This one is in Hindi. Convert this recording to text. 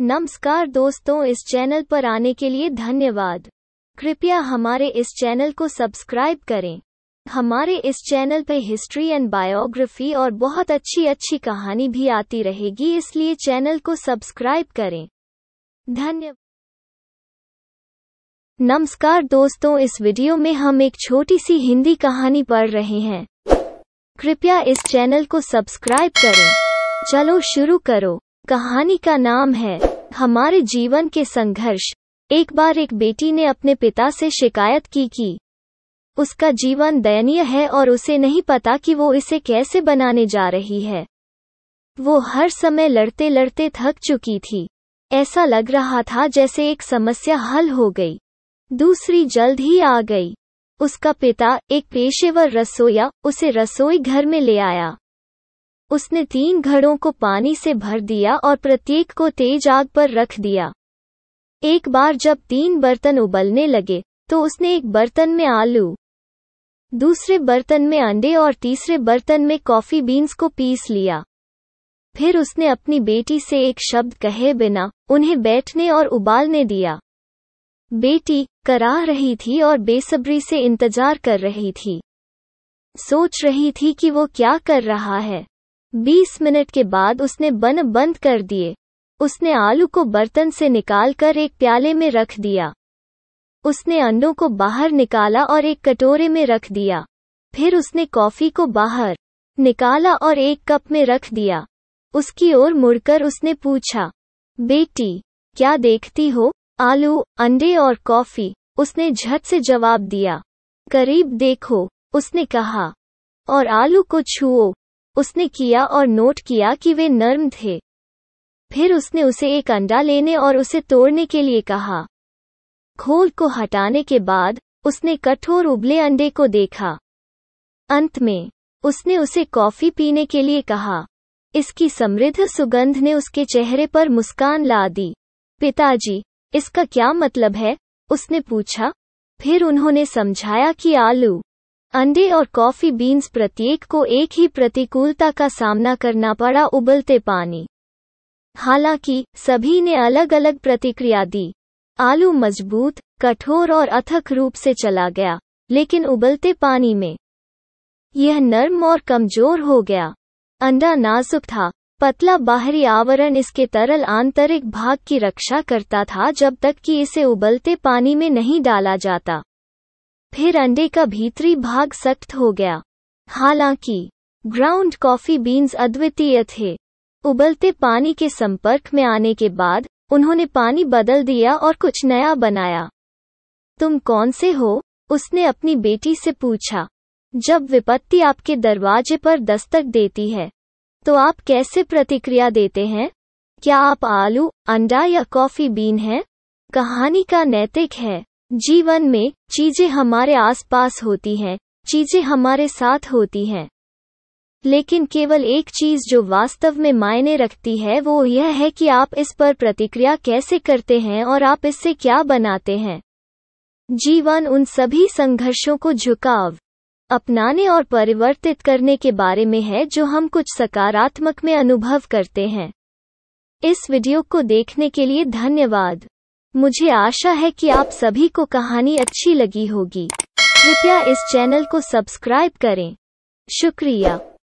नमस्कार दोस्तों इस चैनल पर आने के लिए धन्यवाद कृपया हमारे इस चैनल को सब्सक्राइब करें हमारे इस चैनल पर हिस्ट्री एंड बायोग्राफी और बहुत अच्छी अच्छी कहानी भी आती रहेगी इसलिए चैनल को सब्सक्राइब करें धन्यवाद नमस्कार दोस्तों इस वीडियो में हम एक छोटी सी हिंदी कहानी पढ़ रहे हैं कृपया इस चैनल को सब्सक्राइब करें चलो शुरू करो कहानी का नाम है हमारे जीवन के संघर्ष एक बार एक बेटी ने अपने पिता से शिकायत की कि उसका जीवन दयनीय है और उसे नहीं पता कि वो इसे कैसे बनाने जा रही है वो हर समय लड़ते लड़ते थक चुकी थी ऐसा लग रहा था जैसे एक समस्या हल हो गई दूसरी जल्द ही आ गई उसका पिता एक पेशेवर रसोया उसे रसोई घर में ले आया उसने तीन घड़ों को पानी से भर दिया और प्रत्येक को तेज आग पर रख दिया एक बार जब तीन बर्तन उबलने लगे तो उसने एक बर्तन में आलू दूसरे बर्तन में अंडे और तीसरे बर्तन में कॉफी बीन्स को पीस लिया फिर उसने अपनी बेटी से एक शब्द कहे बिना उन्हें बैठने और उबालने दिया बेटी कराह रही थी और बेसब्री से इंतजार कर रही थी सोच रही थी कि वो क्या कर रहा है बीस मिनट के बाद उसने बन बंद कर दिए उसने आलू को बर्तन से निकालकर एक प्याले में रख दिया उसने अंडों को बाहर निकाला और एक कटोरे में रख दिया फिर उसने कॉफी को बाहर निकाला और एक कप में रख दिया उसकी ओर मुड़कर उसने पूछा बेटी क्या देखती हो आलू अंडे और कॉफी उसने झट से जवाब दिया करीब देखो उसने कहा और आलू को छुओ उसने किया और नोट किया कि वे नर्म थे फिर उसने उसे एक अंडा लेने और उसे तोड़ने के लिए कहा खोल को हटाने के बाद उसने कठोर उबले अंडे को देखा अंत में उसने उसे कॉफी पीने के लिए कहा इसकी समृद्ध सुगंध ने उसके चेहरे पर मुस्कान ला दी पिताजी इसका क्या मतलब है उसने पूछा फिर उन्होंने समझाया कि आलू अंडे और कॉफी बीन्स प्रत्येक को एक ही प्रतिकूलता का सामना करना पड़ा उबलते पानी हालांकि सभी ने अलग अलग प्रतिक्रिया दी आलू मजबूत कठोर और अथक रूप से चला गया लेकिन उबलते पानी में यह नर्म और कमजोर हो गया अंडा नाजुक था पतला बाहरी आवरण इसके तरल आंतरिक भाग की रक्षा करता था जब तक कि इसे उबलते पानी में नहीं डाला जाता फिर अंडे का भीतरी भाग सख्त हो गया हालांकि ग्राउंड कॉफी बीन्स अद्वितीय थे उबलते पानी के संपर्क में आने के बाद उन्होंने पानी बदल दिया और कुछ नया बनाया तुम कौन से हो उसने अपनी बेटी से पूछा जब विपत्ति आपके दरवाजे पर दस्तक देती है तो आप कैसे प्रतिक्रिया देते हैं क्या आप आलू अंडा या कॉफी बीन हैं कहानी का नैतिक है जीवन में चीजें हमारे आसपास होती हैं चीजें हमारे साथ होती हैं लेकिन केवल एक चीज जो वास्तव में मायने रखती है वो यह है कि आप इस पर प्रतिक्रिया कैसे करते हैं और आप इससे क्या बनाते हैं जीवन उन सभी संघर्षों को झुकाव अपनाने और परिवर्तित करने के बारे में है जो हम कुछ सकारात्मक में अनुभव करते हैं इस वीडियो को देखने के लिए धन्यवाद मुझे आशा है कि आप सभी को कहानी अच्छी लगी होगी कृपया इस चैनल को सब्सक्राइब करें शुक्रिया